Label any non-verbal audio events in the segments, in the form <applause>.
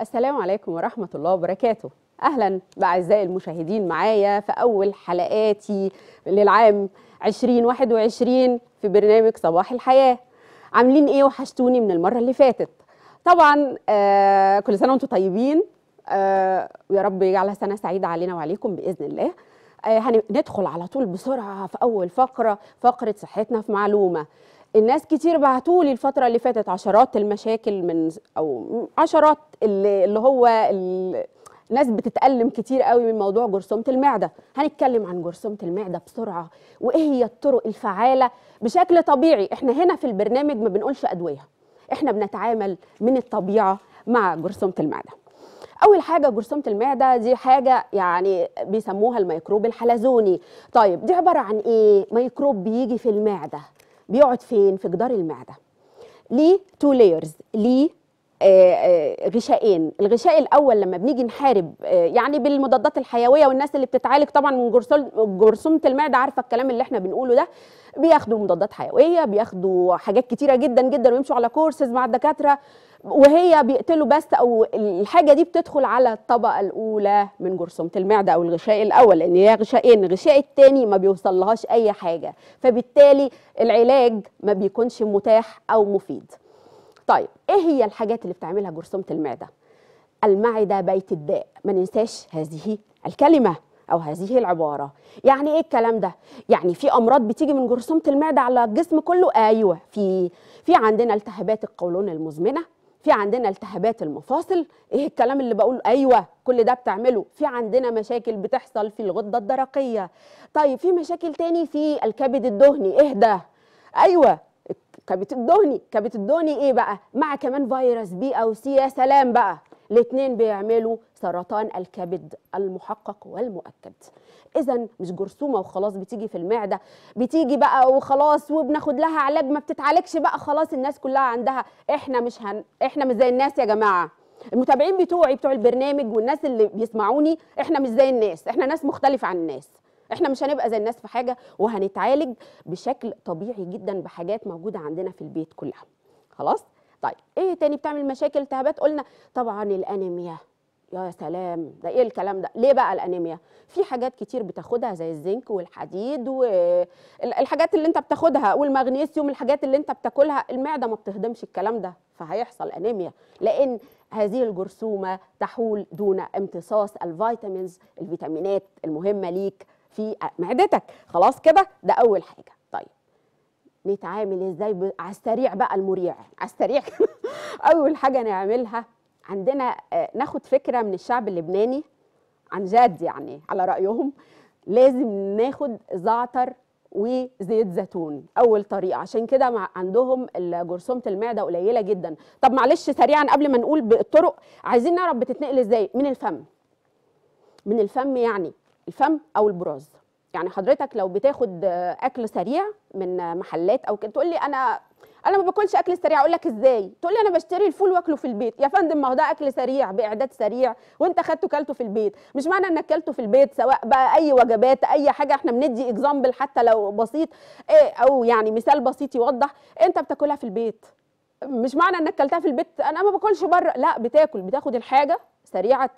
السلام عليكم ورحمة الله وبركاته أهلا بأعزائي المشاهدين معايا في أول حلقاتي للعام 2021 في برنامج صباح الحياة عاملين إيه وحشتوني من المرة اللي فاتت طبعا آه كل سنة وانتم طيبين آه ويا رب يجعلها سنة سعيدة علينا وعليكم بإذن الله آه هندخل على طول بسرعة في أول فقرة فقرة صحتنا في معلومة الناس كتير بعتوا لي الفتره اللي فاتت عشرات المشاكل من او عشرات اللي, اللي هو الناس بتتألم كتير قوي من موضوع جرثومة المعدة هنتكلم عن جرثومة المعدة بسرعة وإيه هي الطرق الفعالة بشكل طبيعي إحنا هنا في البرنامج ما بنقولش أدوية إحنا بنتعامل من الطبيعة مع جرثومة المعدة أول حاجة جرثومة المعدة دي حاجة يعني بيسموها الميكروب الحلزوني طيب دي عبارة عن إيه؟ ميكروب بيجي في المعدة بيقعد فين في جدار المعده ليه تو لايرز ليه آه، آه، غشائين الغشاء الاول لما بنيجي نحارب آه، يعني بالمضادات الحيويه والناس اللي بتتعالج طبعا من جرثومه المعده عارفه الكلام اللي احنا بنقوله ده بياخدوا مضادات حيويه بياخدوا حاجات كتيره جدا جدا ويمشوا على كورسز مع الدكاتره وهي بيقتلوا بس او الحاجه دي بتدخل على الطبقه الاولى من جرثومه المعده او الغشاء الاول لان هي غشائين الغشاء الثاني ما بيوصلهاش اي حاجه فبالتالي العلاج ما بيكونش متاح او مفيد طيب ايه هي الحاجات اللي بتعملها جرثومه المعده المعده بيت الداء ما ننساش هذه الكلمه او هذه العباره يعني ايه الكلام ده يعني في امراض بتيجي من جرثومه المعده على الجسم كله ايوه في في عندنا التهابات القولون المزمنه في عندنا التهابات المفاصل ايه الكلام اللي بقوله ايوه كل ده بتعمله في عندنا مشاكل بتحصل في الغده الدرقيه طيب في مشاكل تاني في الكبد الدهني ايه ده ايوه كبد الدهني كبد الدهني ايه بقى مع كمان فيروس بي او سي يا سلام بقى الاثنين بيعملوا سرطان الكبد المحقق والمؤكد اذا مش جرثومه وخلاص بتيجي في المعده بتيجي بقى وخلاص وبناخد لها علاج ما بتتعالجش بقى خلاص الناس كلها عندها احنا مش هن... احنا مش زي الناس يا جماعه المتابعين بتوعي بتوع البرنامج والناس اللي بيسمعوني احنا مش زي الناس احنا ناس مختلفه عن الناس احنا مش هنبقى زي الناس في حاجه وهنتعالج بشكل طبيعي جدا بحاجات موجوده عندنا في البيت كلها خلاص طيب ايه تاني بتعمل مشاكل التهابات قلنا طبعا الانيميا يا سلام ده ايه الكلام ده ليه بقى الانيميا في حاجات كتير بتاخدها زي الزنك والحديد والحاجات اللي انت بتاخدها والمغنيسيوم الحاجات اللي انت بتاكلها المعده ما بتهضمش الكلام ده فهيحصل انيميا لان هذه الجرثومه تحول دون امتصاص الفيتامينز الفيتامينات المهمه ليك في معدتك خلاص كده ده اول حاجه طيب نتعامل ازاي على السريع بقى المريع على السريع <laughs> اول حاجه نعملها عندنا آه، ناخد فكره من الشعب اللبناني عن جد يعني على رايهم لازم ناخد زعتر وزيت زيتون اول طريقه عشان كده عندهم جرثومه المعده قليله جدا طب معلش سريعا قبل ما نقول بالطرق عايزين نعرف بتتنقل ازاي من الفم من الفم يعني الفم او البراز يعني حضرتك لو بتاخد آه، اكل سريع من محلات او كده تقول لي انا انا ما باكلش اكل سريع اقول لك ازاي تقول لي انا بشتري الفول واكله في البيت يا فندم ما هو ده اكل سريع باعداد سريع وانت خدته كلته في البيت مش معنى انك كلته في البيت سواء بقى اي وجبات اي حاجه احنا بندي اكزامبل حتى لو بسيط ايه او يعني مثال بسيط يوضح انت بتاكلها في البيت مش معنى انك كلتها في البيت انا ما باكلش بره لا بتاكل بتاخد الحاجه سريعه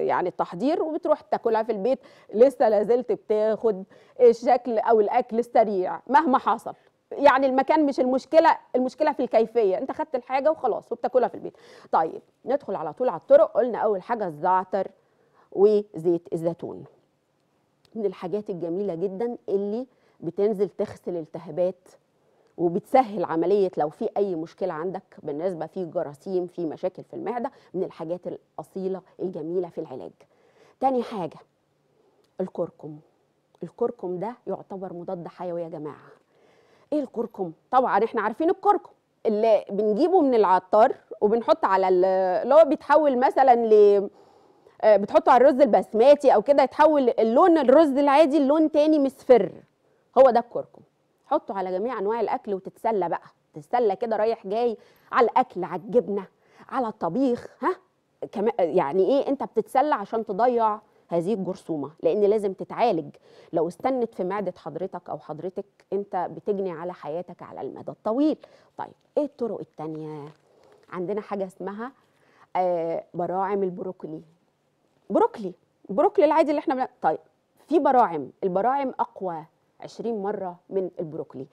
يعني التحضير وبتروح تاكلها في البيت لسه لازلت بتاخد الشكل او الاكل السريع مهما حصل يعني المكان مش المشكله المشكله في الكيفيه انت خدت الحاجه وخلاص وبتاكلها في البيت طيب ندخل على طول على الطرق قلنا اول حاجه الزعتر وزيت الزيتون من الحاجات الجميله جدا اللي بتنزل تغسل التهابات وبتسهل عمليه لو في اي مشكله عندك بالنسبه في جراثيم في مشاكل في المعده من الحاجات الاصيله الجميله في العلاج تاني حاجه الكركم الكركم ده يعتبر مضاد حيوي يا جماعه ايه الكركم طبعا احنا عارفين الكركم اللي بنجيبه من العطار وبنحط على اللي هو بيتحول مثلا ل آه، بتحطه على الرز البسماتي او كده يتحول اللون الرز العادي لون تاني مصفر هو ده الكركم حطه على جميع انواع الاكل وتتسلى بقى تتسلى كده رايح جاي على الاكل على الجبنه على الطبيخ ها يعني ايه انت بتتسلى عشان تضيع هذه الجرثومه لان لازم تتعالج لو استنت في معده حضرتك او حضرتك انت بتجني على حياتك على المدى الطويل طيب ايه الطرق الثانيه عندنا حاجه اسمها آه براعم البروكلي بروكلي بروكلي العادي اللي احنا بنا... طيب في براعم البراعم اقوى 20 مره من البروكلي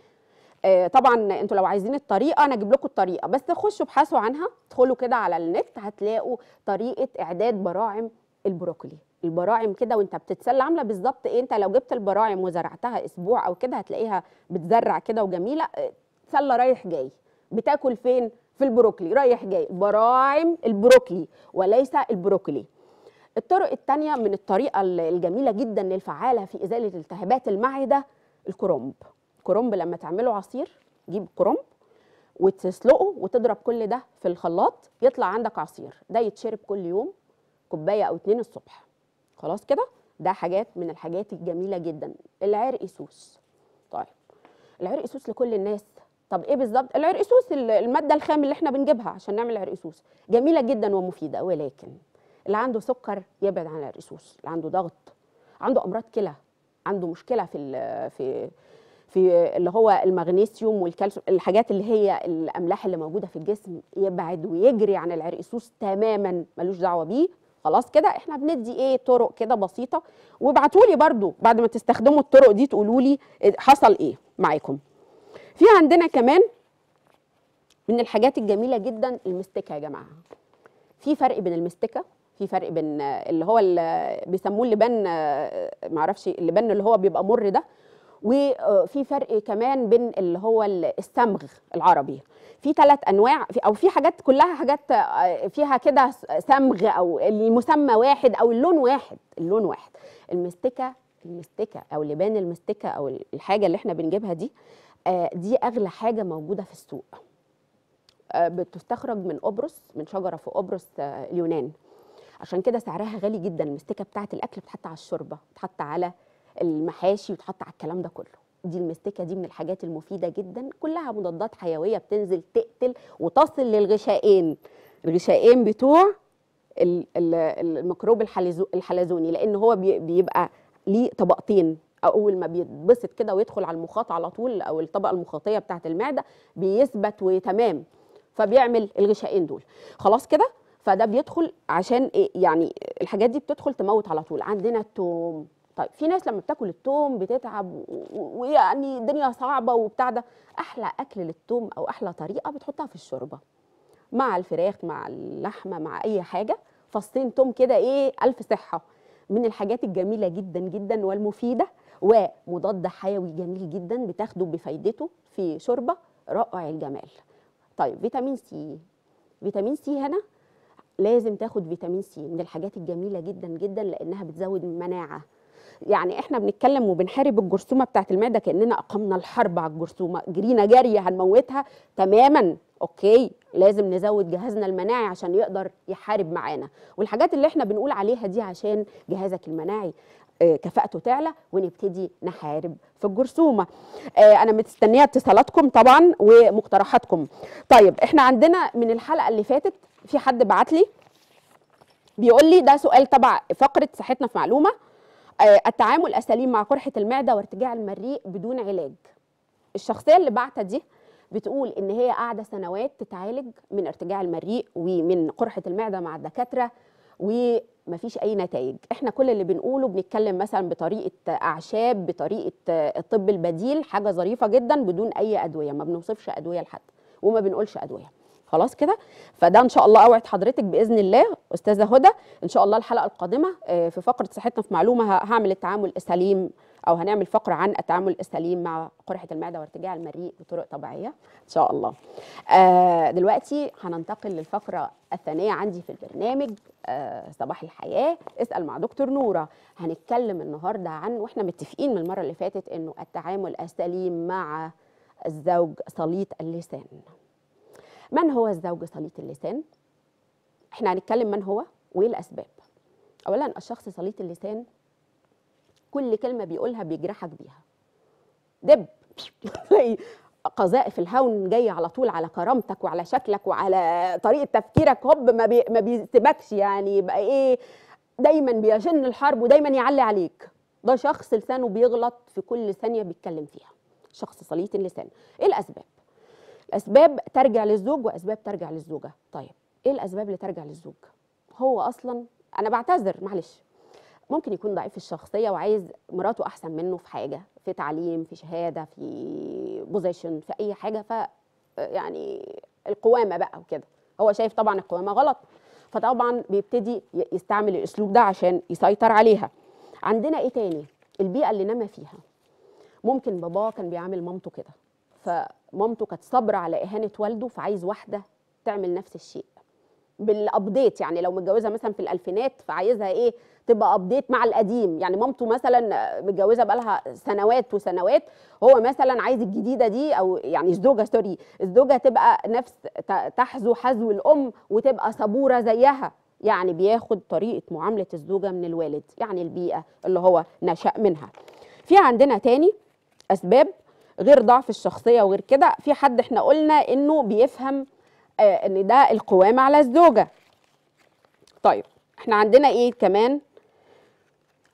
آه، طبعا انتوا لو عايزين الطريقه انا اجيب لكم الطريقه بس خشوا ابحثوا عنها ادخلوا كده على النت هتلاقوا طريقه اعداد براعم البروكلي البراعم كده وانت بتتسلى عامله بالظبط ايه انت لو جبت البراعم وزرعتها اسبوع او كده هتلاقيها بتزرع كده وجميله اه، سله رايح جاي بتاكل فين في البروكلي رايح جاي براعم البروكلي وليس البروكلي الطرق الثانيه من الطريقه الجميله جدا الفعاله في ازاله التهابات المعده الكرنب الكرنب لما تعمله عصير جيب كرنب وتسلقه وتضرب كل ده في الخلاط يطلع عندك عصير ده يتشرب كل يوم كوبايه او اتنين الصبح خلاص كده ده حاجات من الحاجات الجميله جدا العرق سوس طيب العرق سوس لكل الناس طب ايه بالظبط العرق سوس الماده الخام اللي احنا بنجيبها عشان نعمل عرق سوس جميله جدا ومفيده ولكن اللي عنده سكر يبعد عن العرق سوس اللي عنده ضغط عنده امراض كلى عنده مشكله في في في اللي هو المغنيسيوم والكالسيوم الحاجات اللي هي الاملاح اللي موجوده في الجسم يبعد ويجري عن العرق سوس تماما ملوش دعوه بيه خلاص كده احنا بندي ايه طرق كده بسيطه وابعتوا لي برده بعد ما تستخدموا الطرق دي تقولوا لي حصل ايه معاكم في عندنا كمان من الحاجات الجميله جدا المستكه يا جماعه في فرق بين المستكه في فرق بين اللي هو اللي بيسموه اللبان معرفش اللبان اللي هو بيبقى مر ده وفي فرق كمان بين اللي هو الصمغ العربي في ثلاث انواع في او في حاجات كلها حاجات آه، فيها كده صمغ او المسمى واحد او اللون واحد اللون واحد المستكه المستكه او لبان المستكه او الحاجه اللي احنا بنجيبها دي آه، دي اغلى حاجه موجوده في السوق آه، بتستخرج من قبرص من شجره في قبرص اليونان عشان كده سعرها غالي جدا المستكه بتاعه الاكل بتحط على الشوربه بتحط على المحاشي وتحط على الكلام ده كله دي المستكه دي من الحاجات المفيده جدا كلها مضادات حيويه بتنزل تقتل وتصل للغشائين الغشائين بتوع الميكروب الحلزوني لان هو بيبقى ليه طبقتين اول ما بيتبسط كده ويدخل على المخاط على طول او الطبقه المخاطيه بتاعه المعده بيثبت وتمام فبيعمل الغشائين دول خلاص كده فده بيدخل عشان إيه؟ يعني الحاجات دي بتدخل تموت على طول عندنا التوم طيب في ناس لما بتاكل التوم بتتعب ويعني الدنيا صعبه وبتاع ده احلى اكل للتوم او احلى طريقه بتحطها في الشوربه مع الفراخ مع اللحمه مع اي حاجه فصين توم كده ايه الف صحه من الحاجات الجميله جدا جدا والمفيده ومضاد حيوي جميل جدا بتاخده بفايدته في شوربه رائع الجمال طيب فيتامين سي فيتامين سي هنا لازم تاخد فيتامين سي من الحاجات الجميله جدا جدا لانها بتزود المناعه يعني احنا بنتكلم وبنحارب الجرثومه بتاعت المعده كاننا اقمنا الحرب على الجرثومه جرينا جاريه هنموتها تماما اوكي لازم نزود جهازنا المناعي عشان يقدر يحارب معانا والحاجات اللي احنا بنقول عليها دي عشان جهازك المناعي آه، كفاءته تعلى ونبتدي نحارب في الجرثومه آه، انا مستنيه اتصالاتكم طبعا ومقترحاتكم طيب احنا عندنا من الحلقه اللي فاتت في حد بعت لي بيقول لي ده سؤال تبع فقره صحتنا في معلومه آه، التعامل اساليب مع قرحه المعده وارتجاع المريء بدون علاج الشخصيه اللي بعتها دي بتقول ان هي قاعده سنوات تتعالج من ارتجاع المريء ومن قرحه المعده مع الدكاتره ومفيش اي نتائج احنا كل اللي بنقوله بنتكلم مثلا بطريقه اعشاب بطريقه الطب البديل حاجه ظريفه جدا بدون اي ادويه ما بنوصفش ادويه لحد وما بنقولش ادويه خلاص كده فده ان شاء الله اوعد حضرتك باذن الله استاذه هدى ان شاء الله الحلقه القادمه آه، في فقره صحتنا في معلومه هعمل التعامل السليم او هنعمل فقره عن التعامل السليم مع قرحه المعده وارتجاع المريء بطرق طبيعيه ان شاء الله آه، دلوقتي هننتقل للفقره الثانيه عندي في البرنامج آه، صباح الحياه اسال مع دكتور نوره هنتكلم النهارده عن واحنا متفقين من المره اللي فاتت انه التعامل السليم مع الزوج سليط اللسان من هو الزوج سليط اللسان؟ احنا هنتكلم من هو وايه الاسباب اولا الشخص سليط اللسان كل كلمه بيقولها بيجرحك بيها دب <laughs> قذائف الهون جايه على طول على كرامتك وعلى شكلك وعلى طريقه تفكيرك هوب ما بي ما بيسيبكش يعني يبقى ايه دايما بيجن الحرب ودايما يعلي عليك ده شخص لسانه بيغلط في كل ثانيه بيتكلم فيها شخص سليط اللسان ايه الاسباب الاسباب ترجع للزوج واسباب ترجع للزوجه طيب ايه الاسباب اللي ترجع للزوج هو اصلا انا بعتذر معلش ممكن يكون ضعيف الشخصيه وعايز مراته احسن منه في حاجه في تعليم في شهاده في بوزيشن في اي حاجه ف يعني القوامه بقى وكده هو شايف طبعا القوامه غلط فطبعا بيبتدي يستعمل الاسلوب ده عشان يسيطر عليها عندنا ايه تاني البيئه اللي نما فيها ممكن باباه كان بيعامل مامته كده ف مامته كانت صابره على اهانه والده فعايز واحده تعمل نفس الشيء بالابديت يعني لو متجوزه مثلا في الالفينات فعايزها ايه تبقى ابديت مع القديم يعني مامته مثلا متجوزه بقالها سنوات وسنوات هو مثلا عايز الجديده دي او يعني الزوجه سوري الزوجه تبقى نفس تحذو حذو الام وتبقى صبوره زيها يعني بياخد طريقه معامله الزوجه من الوالد يعني البيئه اللي هو نشا منها في عندنا تاني اسباب غير ضعف الشخصيه وغير كده في حد احنا قلنا انه بيفهم آه، ان ده القوام على الزوجه طيب احنا عندنا ايه كمان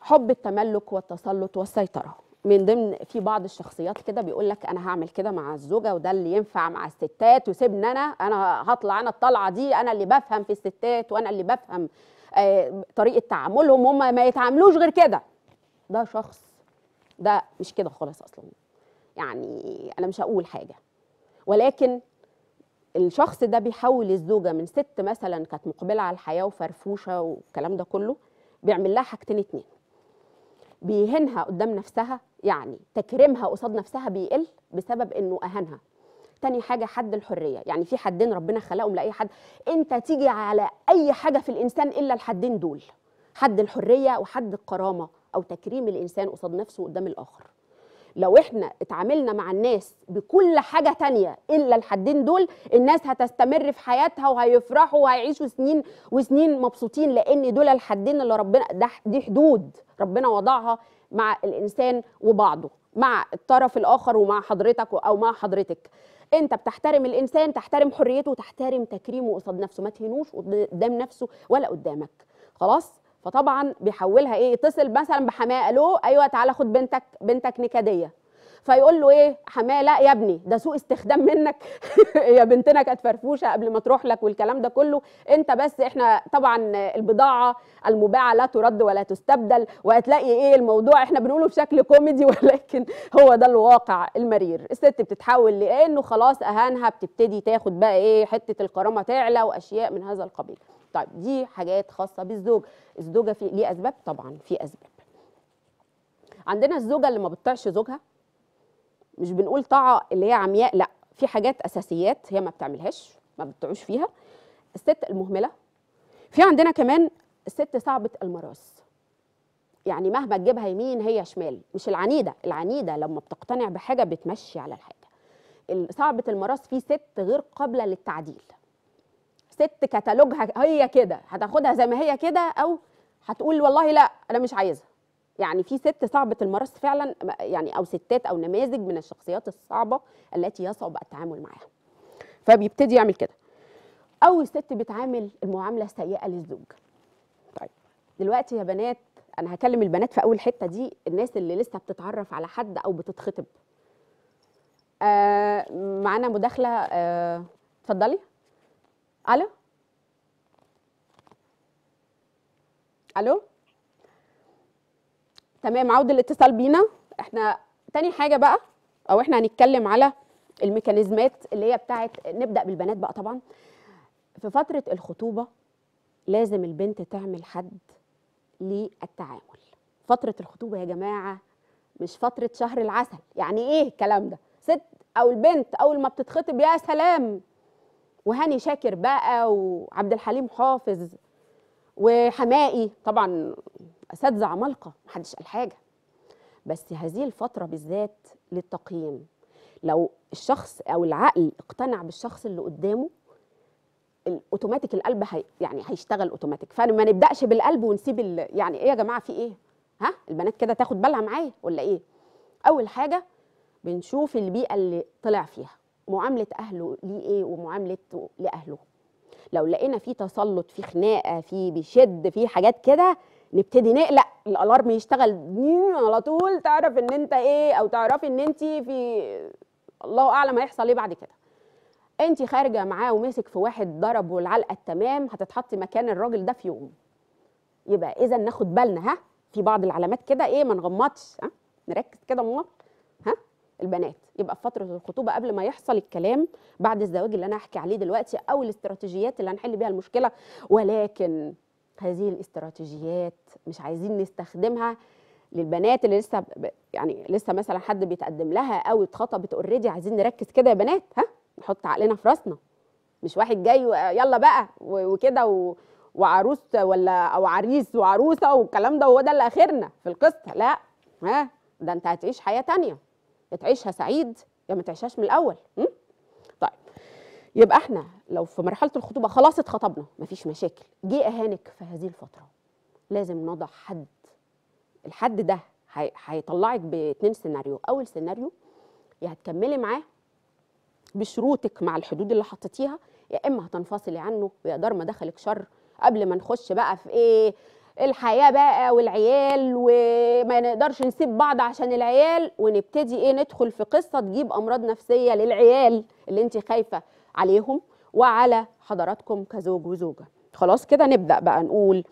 حب التملك والتسلط والسيطره من ضمن في بعض الشخصيات كده بيقول لك انا هعمل كده مع الزوجه وده اللي ينفع مع الستات وسيبني انا انا هطلع انا الطلعه دي انا اللي بفهم في الستات وانا اللي بفهم آه، طريقه تعاملهم هم ما يتعاملوش غير كده ده شخص ده مش كده خالص اصلا يعني انا مش هقول حاجه ولكن الشخص ده بيحول الزوجه من ست مثلا كانت مقبله على الحياه وفرفوشه والكلام ده كله بيعمل لها حاجتين اتنين بيهنها قدام نفسها يعني تكريمها قصاد نفسها بيقل بسبب انه اهانها تاني حاجه حد الحريه يعني في حدين ربنا خلقهم لاي حد انت تيجي على اي حاجه في الانسان الا الحدين دول حد الحريه وحد الكرامه او تكريم الانسان قصاد نفسه قدام الاخر لو احنا اتعاملنا مع الناس بكل حاجة تانية إلا الحدين دول الناس هتستمر في حياتها وهيفرحوا وهيعيشوا سنين وسنين مبسوطين لأن دول الحدين اللي ربنا ده دي حدود ربنا وضعها مع الإنسان وبعضه مع الطرف الآخر ومع حضرتك أو مع حضرتك انت بتحترم الانسان تحترم حريته وتحترم تكريمه قصاد نفسه ما تهينوش قدام نفسه ولا قدامك خلاص فطبعا بيحولها ايه يتصل مثلا بحماه الو ايوه تعالى خد بنتك بنتك نكديه فيقول له ايه حماه لا يا ابني ده سوء استخدام منك <laughs> يا بنتنا كانت فرفوشه قبل ما تروح لك والكلام ده كله انت بس احنا طبعا البضاعه المباعه لا ترد ولا تستبدل وهتلاقي ايه الموضوع احنا بنقوله بشكل كوميدي <laughs> ولكن هو ده الواقع المرير الست بتتحول لانه خلاص اهانها بتبتدي تاخد بقى ايه حته الكرامه تعلى واشياء من هذا القبيل طيب دي حاجات خاصه بالزوج الزوجه في ليه اسباب طبعا في اسباب عندنا الزوجه اللي ما بتطيعش زوجها مش بنقول طاعه اللي هي عمياء لا في حاجات اساسيات هي ما بتعملهاش ما بتطيعوش فيها الست المهمله في عندنا كمان الست صعبه المراس يعني مهما تجيبها يمين هي شمال مش العنيده العنيده لما بتقتنع بحاجه بتمشي على الحاجه صعبه المراس في ست غير قابله للتعديل الست كتالوجها هي كده هتاخدها زي ما هي كده او هتقول والله لا انا مش عايزها يعني في ست صعبه الممارسه فعلا يعني او ستات او نماذج من الشخصيات الصعبه التي يصعب التعامل معاها فبيبتدي يعمل كده او الست بتعامل المعامله السيئه للزوج طيب دلوقتي يا بنات انا هكلم البنات في اول حته دي الناس اللي لسه بتتعرف على حد او بتتخطب آه معانا مداخله آه، اتفضلي آه الو الو تمام عود الاتصال بينا احنا تاني حاجه بقى او احنا هنتكلم على الميكانيزمات اللي هي بتاعت نبدا بالبنات بقى طبعا في فتره الخطوبه لازم البنت تعمل حد للتعامل فتره الخطوبه يا جماعه مش فتره شهر العسل يعني ايه الكلام ده ست او البنت اول ما بتتخطب يا سلام وهاني شاكر بقى وعبد الحليم حافظ وحمائي طبعا اساتذه عمالقه محدش قال حاجه بس هذه الفتره بالذات للتقييم لو الشخص او العقل اقتنع بالشخص اللي قدامه الاوتوماتيك القلب هي يعني هيشتغل اوتوماتيك فما نبداش بالقلب ونسيب يعني ايه يا جماعه في ايه ها البنات كده تاخد بالها معايا ولا ايه اول حاجه بنشوف البيئه اللي طلع فيها معامله اهله ليه ايه ومعاملته لاهله لو لقينا في تسلط في خناقه في بيشد في حاجات كده نبتدي نقلق الالارم يشتغل على طول تعرف ان انت ايه او تعرفي ان انت في الله اعلم هيحصل ايه بعد كده انت خارجه معاه وماسك في واحد ضربه العلقه التمام هتتحطي مكان الراجل ده في يوم يبقى اذا ناخد بالنا ها في بعض العلامات كده ايه ما نغمضش ها نركز كده ماما البنات يبقى في فتره الخطوبه قبل ما يحصل الكلام بعد الزواج اللي انا هحكي عليه دلوقتي او الاستراتيجيات اللي هنحل بيها المشكله ولكن هذه الاستراتيجيات مش عايزين نستخدمها للبنات اللي لسه يعني لسه مثلا حد بيتقدم لها او اتخطبت اوريدي عايزين نركز كده يا بنات ها نحط عقلنا في راسنا مش واحد جاي يلا بقى وكده و... وعروس ولا او عريس وعروسه والكلام ده وهو ده اللي اخرنا في القصه لا ها ده انت هتعيش حياه ثانيه يا تعيشها سعيد يا ما تعيشهاش من الاول م? طيب يبقى احنا لو في مرحله الخطوبه خلاص اتخطبنا مفيش مشاكل جه اهانك في هذه الفتره لازم نضع حد الحد ده هيطلعك باثنين سيناريو اول سيناريو يا هتكملي معاه بشروطك مع الحدود اللي حطيتيها يا اما هتنفصلي عنه ويقدر ما دخلك شر قبل ما نخش بقى في ايه الحياه بقى والعيال وما نقدرش نسيب بعض عشان العيال ونبتدي ايه ندخل في قصه تجيب امراض نفسيه للعيال اللي انت خايفه عليهم وعلى حضراتكم كزوج وزوجه خلاص كده نبدا بقى نقول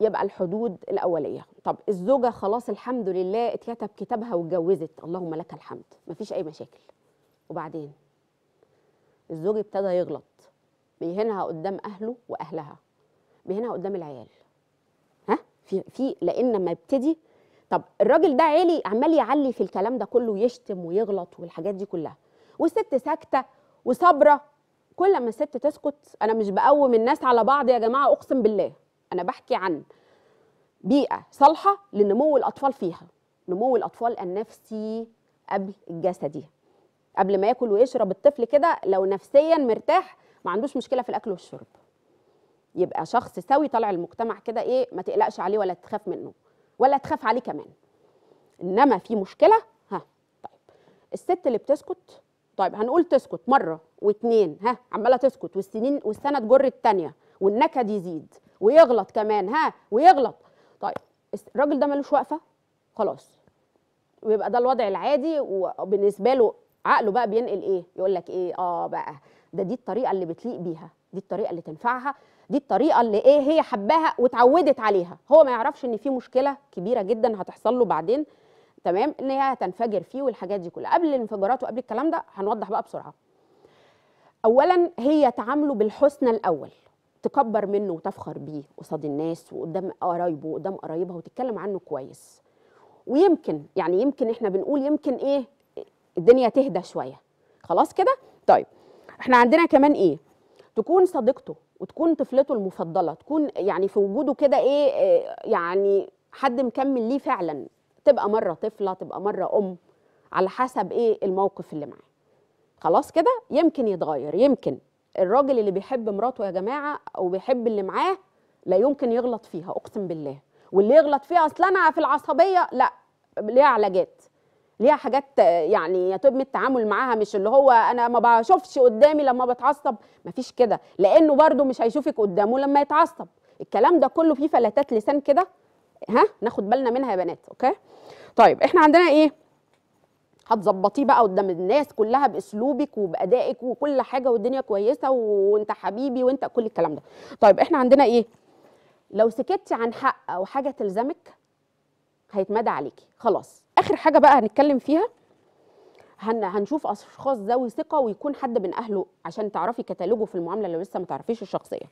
يبقى الحدود الاوليه طب الزوجه خلاص الحمد لله اتكتب كتابها واتجوزت اللهم لك الحمد مفيش اي مشاكل وبعدين الزوج ابتدى يغلط بيهنها قدام اهله واهلها بيهنها قدام العيال في في لان لما يبتدي طب الراجل ده عالي عمال يعلي في الكلام ده كله ويشتم ويغلط والحاجات دي كلها والست ساكته وصابره كل ما الست تسكت انا مش بقوم الناس على بعض يا جماعه اقسم بالله انا بحكي عن بيئه صالحه لنمو الاطفال فيها نمو الاطفال النفسي قبل الجسدي قبل ما ياكل ويشرب الطفل كده لو نفسيا مرتاح ما عندوش مشكله في الاكل والشرب يبقى شخص سوي طالع المجتمع كده ايه ما تقلقش عليه ولا تخاف منه ولا تخاف عليه كمان انما في مشكله ها طيب الست اللي بتسكت طيب هنقول تسكت مره واثنين ها عماله تسكت والسنين والسنه تجر الثانيه والنكد يزيد ويغلط كمان ها ويغلط طيب الراجل ده ملوش واقفه خلاص ويبقى ده الوضع العادي وبالنسبه له عقله بقى بينقل ايه يقول لك ايه اه بقى ده دي الطريقه اللي بتليق بيها دي الطريقه اللي تنفعها دي الطريقه اللي ايه هي حباها واتعودت عليها هو ما يعرفش ان في مشكله كبيره جدا هتحصل له بعدين تمام ان هي هتنفجر فيه والحاجات دي كلها قبل الانفجارات وقبل الكلام ده هنوضح بقى بسرعه اولا هي تعامله بالحسنى الاول تكبر منه وتفخر بيه قصاد الناس وقدام قرايبه وقدام قرايبها وتتكلم عنه كويس ويمكن يعني يمكن احنا بنقول يمكن ايه الدنيا تهدى شويه خلاص كده طيب احنا عندنا كمان ايه تكون صديقته وتكون طفلته المفضله تكون يعني في وجوده كده ايه آه، يعني حد مكمل ليه فعلا تبقى مره طفله تبقى مره ام على حسب ايه الموقف اللي معاه خلاص كده يمكن يتغير يمكن الراجل اللي بيحب مراته يا جماعه او بيحب اللي معاه لا يمكن يغلط فيها اقسم بالله واللي يغلط فيها اصل انا في العصبيه لا ليها علاجات ليها حاجات يعني يتم التعامل معاها مش اللي هو انا ما بشوفش قدامي لما بتعصب مفيش كده لانه برده مش هيشوفك قدامه لما يتعصب الكلام ده كله فيه فلتات لسان كده ها ناخد بالنا منها يا بنات اوكي طيب احنا عندنا ايه هتظبطيه بقى قدام الناس كلها باسلوبك وبادائك وكل حاجه والدنيا كويسه وانت حبيبي وانت كل الكلام ده طيب احنا عندنا ايه لو سكتي عن حق او حاجه تلزمك هيتمدى عليكي خلاص اخر حاجه بقى هنتكلم فيها هن هنشوف اشخاص ذوي ثقه ويكون حد من اهله عشان تعرفي كتالوجه في المعامله لو لسه ما تعرفيش الشخصيه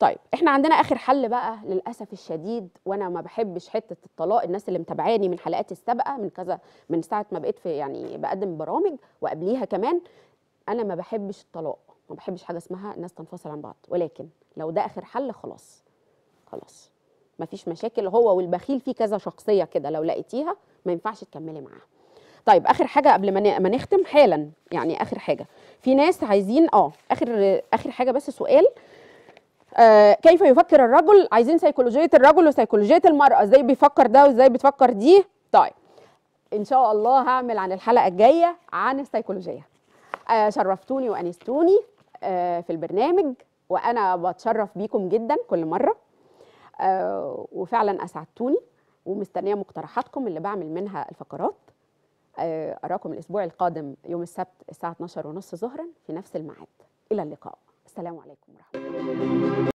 طيب احنا عندنا اخر حل بقى للاسف الشديد وانا ما بحبش حته الطلاق الناس اللي متابعاني من حلقاتي السابقه من كذا من ساعه ما بقيت في يعني بقدم برامج وقبليها كمان انا ما بحبش الطلاق ما بحبش حاجه اسمها الناس تنفصل عن بعض ولكن لو ده اخر حل خلاص خلاص مفيش مشاكل هو والبخيل في كذا شخصيه كده لو لقيتيها ما ينفعش تكملي معاها طيب اخر حاجه قبل ما نختم حالا يعني اخر حاجه في ناس عايزين اه اخر اخر حاجه بس سؤال آه كيف يفكر الرجل عايزين سيكولوجيه الرجل وسيكولوجيه المراه ازاي بيفكر ده وازاي بتفكر دي طيب ان شاء الله هعمل عن الحلقه الجايه عن السيكولوجيه آه شرفتوني وانستوني آه في البرنامج وانا بتشرف بيكم جدا كل مره آه، وفعلا اسعدتوني ومستنيه مقترحاتكم اللي بعمل منها الفقرات آه، اراكم الاسبوع القادم يوم السبت الساعه 12 ونص ظهرا في نفس الميعاد الى اللقاء السلام عليكم ورحمه الله